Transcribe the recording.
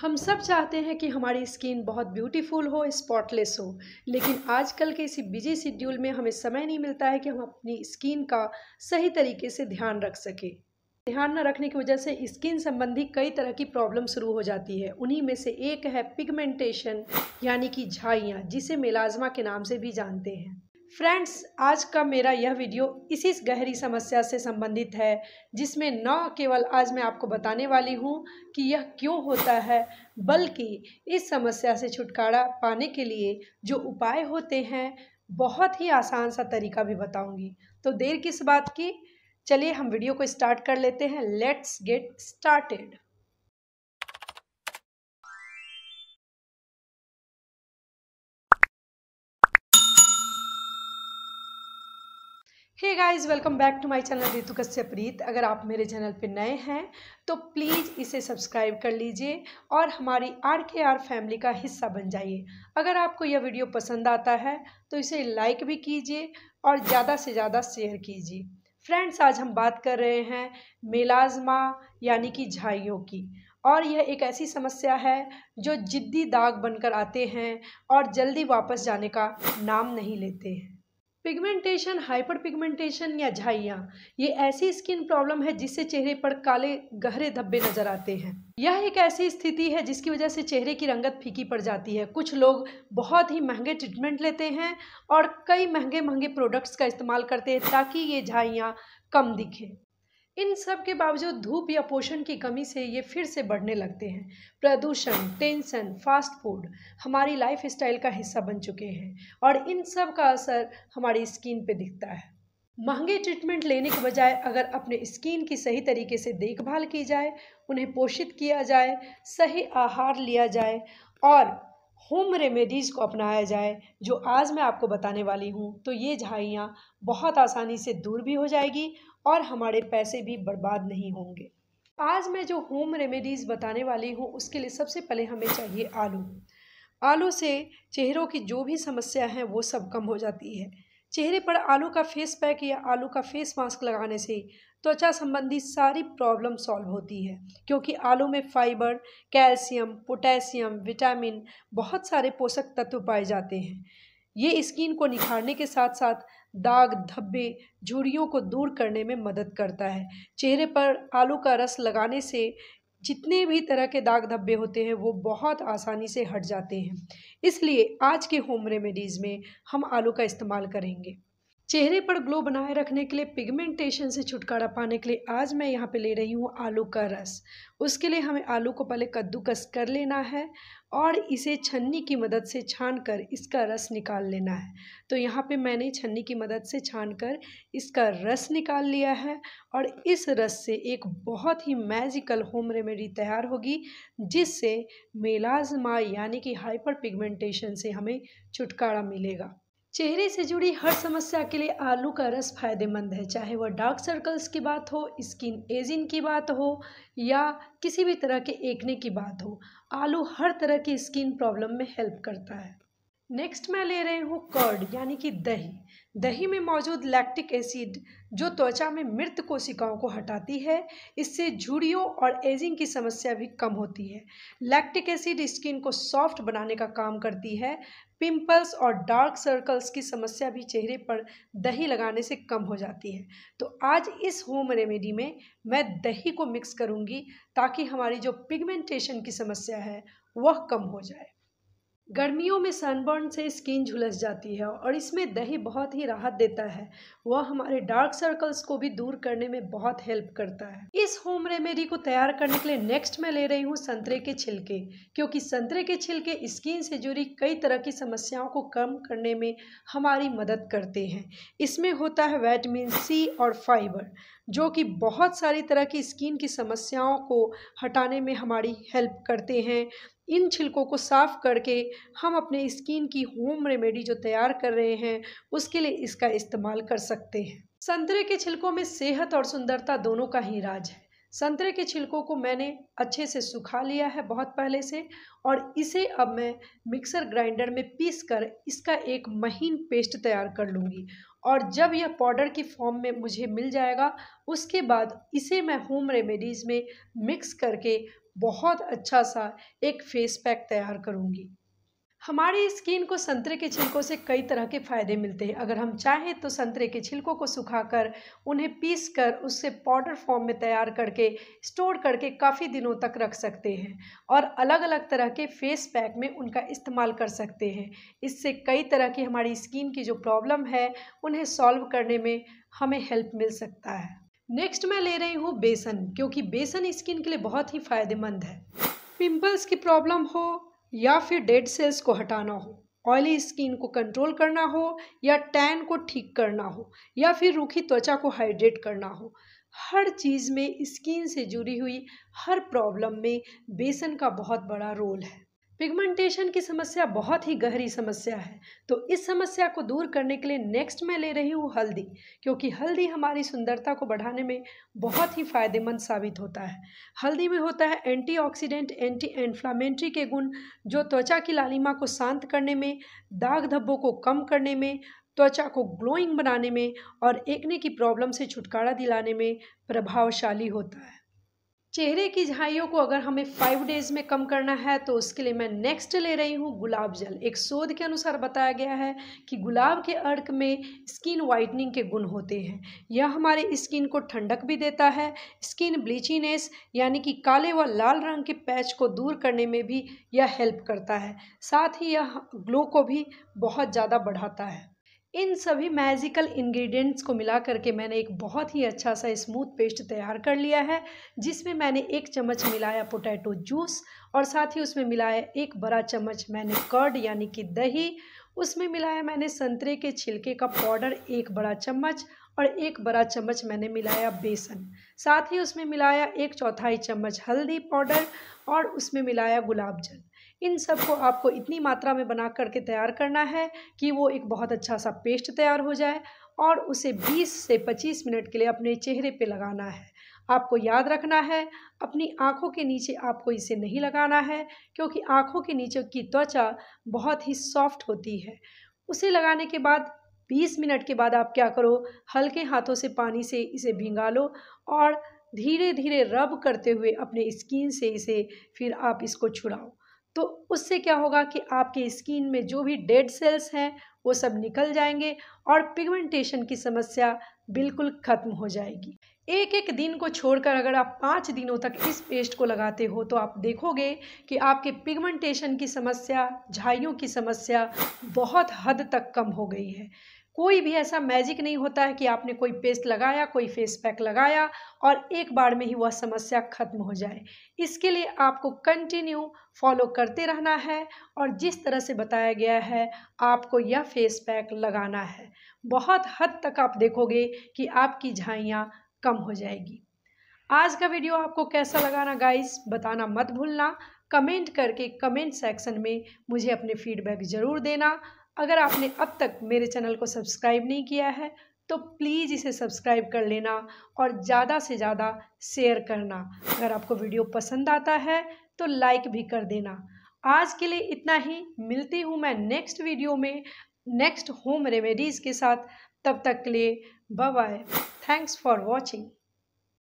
हम सब चाहते हैं कि हमारी स्किन बहुत ब्यूटीफुल हो स्पॉटलेस हो लेकिन आजकल के इसी बिजी शेड्यूल में हमें समय नहीं मिलता है कि हम अपनी स्किन का सही तरीके से ध्यान रख सकें ध्यान न रखने की वजह से स्किन संबंधी कई तरह की प्रॉब्लम शुरू हो जाती है उन्हीं में से एक है पिगमेंटेशन यानी कि झाइयाँ जिसे मेलाजमा के नाम से भी जानते हैं फ्रेंड्स आज का मेरा यह वीडियो इसी गहरी समस्या से संबंधित है जिसमें न केवल आज मैं आपको बताने वाली हूँ कि यह क्यों होता है बल्कि इस समस्या से छुटकारा पाने के लिए जो उपाय होते हैं बहुत ही आसान सा तरीका भी बताऊंगी तो देर किस बात की चलिए हम वीडियो को स्टार्ट कर लेते हैं let's get started hey guys welcome back to my channel Ritu कश्यप्रीत अगर आप मेरे चैनल पर नए हैं तो प्लीज़ इसे सब्सक्राइब कर लीजिए और हमारी आर के आर फैमिली का हिस्सा बन जाइए अगर आपको यह वीडियो पसंद आता है तो इसे लाइक भी कीजिए और ज़्यादा से ज़्यादा शेयर कीजिए फ्रेंड्स आज हम बात कर रहे हैं मेलाजमा यानी कि झाइयों की और यह एक ऐसी समस्या है जो ज़िद्दी दाग बनकर आते हैं और जल्दी वापस जाने का नाम नहीं लेते हैं पिगमेंटेशन हाइपर पिगमेंटेशन या झाइयाँ ये ऐसी स्किन प्रॉब्लम है जिससे चेहरे पर काले गहरे धब्बे नजर आते हैं यह एक ऐसी स्थिति है जिसकी वजह से चेहरे की रंगत फीकी पड़ जाती है कुछ लोग बहुत ही महंगे ट्रीटमेंट लेते हैं और कई महंगे महंगे प्रोडक्ट्स का इस्तेमाल करते हैं ताकि ये झाइयाँ कम दिखें इन सब के बावजूद धूप या पोषण की कमी से ये फिर से बढ़ने लगते हैं प्रदूषण टेंशन फास्ट फूड हमारी लाइफ स्टाइल का हिस्सा बन चुके हैं और इन सब का असर हमारी स्किन पे दिखता है महंगे ट्रीटमेंट लेने के बजाय अगर अपने स्किन की सही तरीके से देखभाल की जाए उन्हें पोषित किया जाए सही आहार लिया जाए और होम रेमेडीज़ को अपनाया जाए जो आज मैं आपको बताने वाली हूँ तो ये झाइयाँ बहुत आसानी से दूर भी हो जाएगी और हमारे पैसे भी बर्बाद नहीं होंगे आज मैं जो होम रेमेडीज़ बताने वाली हूँ उसके लिए सबसे पहले हमें चाहिए आलू आलू से चेहरों की जो भी समस्या है वो सब कम हो जाती है चेहरे पर आलू का फेस पैक या आलू का फेस मास्क लगाने से त्वचा संबंधी सारी प्रॉब्लम सॉल्व होती है क्योंकि आलू में फाइबर कैल्शियम पोटेशियम विटामिन बहुत सारे पोषक तत्व पाए जाते हैं ये स्किन को निखारने के साथ साथ दाग धब्बे झुड़ियों को दूर करने में मदद करता है चेहरे पर आलू का रस लगाने से जितने भी तरह के दाग धब्बे होते हैं वो बहुत आसानी से हट जाते हैं इसलिए आज के होम रेमेडीज़ में हम आलू का इस्तेमाल करेंगे चेहरे पर ग्लो बनाए रखने के लिए पिगमेंटेशन से छुटकारा पाने के लिए आज मैं यहाँ पे ले रही हूँ आलू का रस उसके लिए हमें आलू को पहले कद्दूकस कर लेना है और इसे छन्नी की मदद से छान कर इसका रस निकाल लेना है तो यहाँ पे मैंने छन्नी की मदद से छान कर इसका रस निकाल लिया है और इस रस से एक बहुत ही मैजिकल होम रेमेडी तैयार होगी जिससे मेलाजमा यानी कि हाइपर पिगमेंटेशन से हमें छुटकारा मिलेगा चेहरे से जुड़ी हर समस्या के लिए आलू का रस फायदेमंद है चाहे वह डार्क सर्कल्स की बात हो स्किन एजिंग की बात हो या किसी भी तरह के एकने की बात हो आलू हर तरह की स्किन प्रॉब्लम में हेल्प करता है नेक्स्ट मैं ले रही हूँ कर्ड यानी कि दही दही में मौजूद लैक्टिक एसिड जो त्वचा में मृत कोशिकाओं को हटाती है इससे झुड़ियों और एजिंग की समस्या भी कम होती है लैक्टिक एसिड स्किन को सॉफ्ट बनाने का काम करती है पिंपल्स और डार्क सर्कल्स की समस्या भी चेहरे पर दही लगाने से कम हो जाती है तो आज इस होम रेमेडी में मैं दही को मिक्स करूँगी ताकि हमारी जो पिगमेंटेशन की समस्या है वह कम हो जाए गर्मियों में सनबर्न से स्किन झुलस जाती है और इसमें दही बहुत ही राहत देता है वह हमारे डार्क सर्कल्स को भी दूर करने में बहुत हेल्प करता है इस होम रेमेडी को तैयार करने के लिए नेक्स्ट मैं ले रही हूँ संतरे के छिलके क्योंकि संतरे के छिलके स्किन से जुड़ी कई तरह की समस्याओं को कम करने में हमारी मदद करते हैं इसमें होता है वैटमिन सी और फाइबर जो कि बहुत सारी तरह की स्किन की समस्याओं को हटाने में हमारी हेल्प करते हैं इन छिलकों को साफ़ करके हम अपने स्किन की होम रेमेडी जो तैयार कर रहे हैं उसके लिए इसका इस्तेमाल कर सकते हैं संतरे के छिलकों में सेहत और सुंदरता दोनों का ही राज है संतरे के छिलकों को मैंने अच्छे से सुखा लिया है बहुत पहले से और इसे अब मैं मिक्सर ग्राइंडर में पीस कर इसका एक महीन पेस्ट तैयार कर लूँगी और जब यह पाउडर की फॉर्म में मुझे मिल जाएगा उसके बाद इसे मैं होम रेमेडीज़ में मिक्स करके बहुत अच्छा सा एक फेस पैक तैयार करूँगी हमारी स्किन को संतरे के छिलकों से कई तरह के फ़ायदे मिलते हैं अगर हम चाहें तो संतरे के छिलकों को सुखाकर उन्हें पीस कर उससे पाउडर फॉर्म में तैयार करके स्टोर करके काफ़ी दिनों तक रख सकते हैं और अलग अलग तरह के फेस पैक में उनका इस्तेमाल कर सकते हैं इससे कई तरह की हमारी स्किन की जो प्रॉब्लम है उन्हें सॉल्व करने में हमें हेल्प मिल सकता है नेक्स्ट मैं ले रही हूँ बेसन क्योंकि बेसन स्किन के लिए बहुत ही फ़ायदेमंद है पिंपल्स की प्रॉब्लम हो या फिर डेड सेल्स को हटाना हो ऑयली स्किन को कंट्रोल करना हो या टैन को ठीक करना हो या फिर रूखी त्वचा को हाइड्रेट करना हो हर चीज़ में स्किन से जुड़ी हुई हर प्रॉब्लम में बेसन का बहुत बड़ा रोल है पिगमेंटेशन की समस्या बहुत ही गहरी समस्या है तो इस समस्या को दूर करने के लिए नेक्स्ट मैं ले रही हूँ हल्दी क्योंकि हल्दी हमारी सुंदरता को बढ़ाने में बहुत ही फायदेमंद साबित होता है हल्दी में होता है एंटीऑक्सीडेंट एंटी इन्फ्लामेंट्री के गुण जो त्वचा की लालिमा को शांत करने में दाग धब्बों को कम करने में त्वचा को ग्लोइंग बनाने में और एकने की प्रॉब्लम से छुटकारा दिलाने में प्रभावशाली होता है चेहरे की झाइयों को अगर हमें फाइव डेज़ में कम करना है तो उसके लिए मैं नेक्स्ट ले रही हूँ गुलाब जल एक शोध के अनुसार बताया गया है कि गुलाब के अर्क में स्किन वाइटनिंग के गुण होते हैं यह हमारे स्किन को ठंडक भी देता है स्किन ब्लीचिनेस यानी कि काले व लाल रंग के पैच को दूर करने में भी यह हेल्प करता है साथ ही यह ग्लो को भी बहुत ज़्यादा बढ़ाता है इन सभी मैजिकल इंग्रेडिएंट्स को मिला करके मैंने एक बहुत ही अच्छा सा स्मूथ पेस्ट तैयार कर लिया है जिसमें मैंने एक चम्मच मिलाया पोटैटो जूस और साथ ही उसमें मिलाया एक बड़ा चम्मच मैंने कर्ड यानी कि दही उसमें मिलाया मैंने संतरे के छिलके का पाउडर एक बड़ा चम्मच और एक बड़ा चम्मच मैंने मिलाया बेसन साथ ही उसमें मिलाया एक चौथाई चम्मच हल्दी पाउडर और उसमें मिलाया गुलाब जल इन सब को आपको इतनी मात्रा में बना करके तैयार करना है कि वो एक बहुत अच्छा सा पेस्ट तैयार हो जाए और उसे 20 से 25 मिनट के लिए अपने चेहरे पे लगाना है आपको याद रखना है अपनी आँखों के नीचे आपको इसे नहीं लगाना है क्योंकि आँखों के नीचे की त्वचा बहुत ही सॉफ्ट होती है उसे लगाने के बाद 20 मिनट के बाद आप क्या करो हल्के हाथों से पानी से इसे भिंगा लो और धीरे धीरे रब करते हुए अपने स्किन से इसे फिर आप इसको छुड़ाओ तो उससे क्या होगा कि आपके स्किन में जो भी डेड सेल्स हैं वो सब निकल जाएंगे और पिगमेंटेशन की समस्या बिल्कुल ख़त्म हो जाएगी एक एक दिन को छोड़कर अगर आप पाँच दिनों तक इस पेस्ट को लगाते हो तो आप देखोगे कि आपके पिगमेंटेशन की समस्या झाइयों की समस्या बहुत हद तक कम हो गई है कोई भी ऐसा मैजिक नहीं होता है कि आपने कोई पेस्ट लगाया कोई फेस पैक लगाया और एक बार में ही वह समस्या खत्म हो जाए इसके लिए आपको कंटिन्यू फॉलो करते रहना है और जिस तरह से बताया गया है आपको यह फेस पैक लगाना है बहुत हद तक आप देखोगे कि आपकी झाइयाँ कम हो जाएगी आज का वीडियो आपको कैसा लगाना गाइस बताना मत भूलना कमेंट करके कमेंट सेक्शन में मुझे अपने फीडबैक ज़रूर देना अगर आपने अब तक मेरे चैनल को सब्सक्राइब नहीं किया है तो प्लीज़ इसे सब्सक्राइब कर लेना और ज़्यादा से ज़्यादा शेयर करना अगर आपको वीडियो पसंद आता है तो लाइक भी कर देना आज के लिए इतना ही मिलती हूँ मैं नेक्स्ट वीडियो में नेक्स्ट होम रेमेडीज़ के साथ तब तक के लिए बाय थैंक्स फॉर वॉचिंग